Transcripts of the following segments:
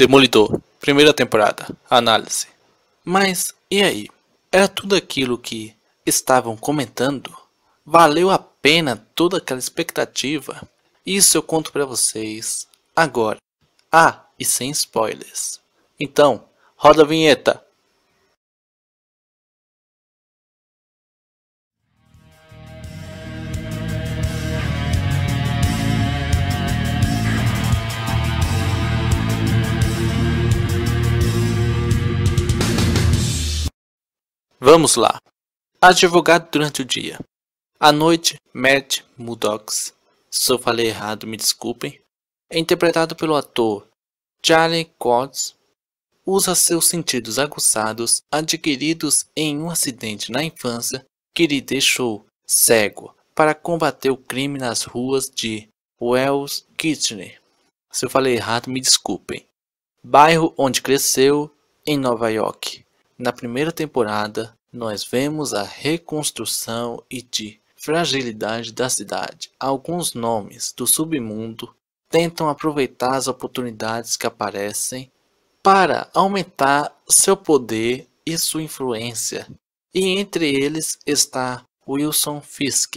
Demolidor, primeira temporada, análise. Mas e aí? Era tudo aquilo que estavam comentando? Valeu a pena toda aquela expectativa? Isso eu conto para vocês agora. Ah, e sem spoilers. Então, roda a vinheta. Vamos lá. Tá advogado durante o dia. À noite, Matt Muddox. se eu falei errado, me desculpem, é interpretado pelo ator Charlie Cox, usa seus sentidos aguçados adquiridos em um acidente na infância que lhe deixou cego para combater o crime nas ruas de Wells Kitchener. Se eu falei errado, me desculpem. Bairro onde cresceu, em Nova York. Na primeira temporada, nós vemos a reconstrução e de fragilidade da cidade. Alguns nomes do submundo tentam aproveitar as oportunidades que aparecem para aumentar seu poder e sua influência. E entre eles está Wilson Fisk,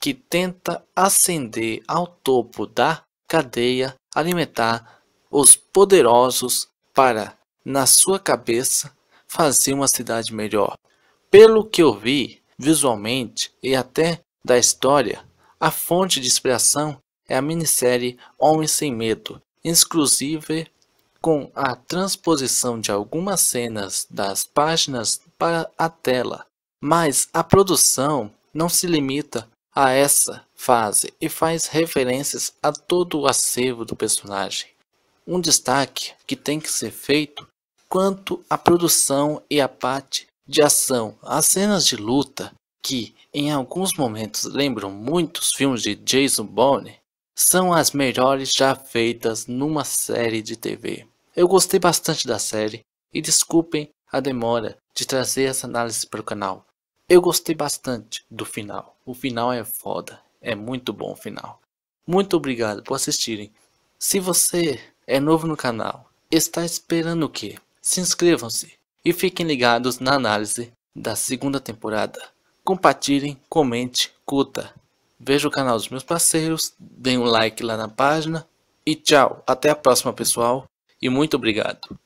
que tenta ascender ao topo da cadeia alimentar os poderosos para, na sua cabeça, fazer uma cidade melhor. Pelo que eu vi, visualmente e até da história, a fonte de inspiração é a minissérie Homem Sem Medo, exclusiva com a transposição de algumas cenas das páginas para a tela. Mas a produção não se limita a essa fase e faz referências a todo o acervo do personagem. Um destaque que tem que ser feito quanto à produção e à parte de ação. As cenas de luta, que em alguns momentos lembram muitos filmes de Jason Bourne, são as melhores já feitas numa série de TV. Eu gostei bastante da série e desculpem a demora de trazer essa análise para o canal. Eu gostei bastante do final. O final é foda, é muito bom o final. Muito obrigado por assistirem. Se você é novo no canal, está esperando o quê? Se inscrevam-se e fiquem ligados na análise da segunda temporada. Compartilhem, comente, curta. Veja o canal dos meus parceiros, deem um like lá na página e tchau. Até a próxima, pessoal, e muito obrigado.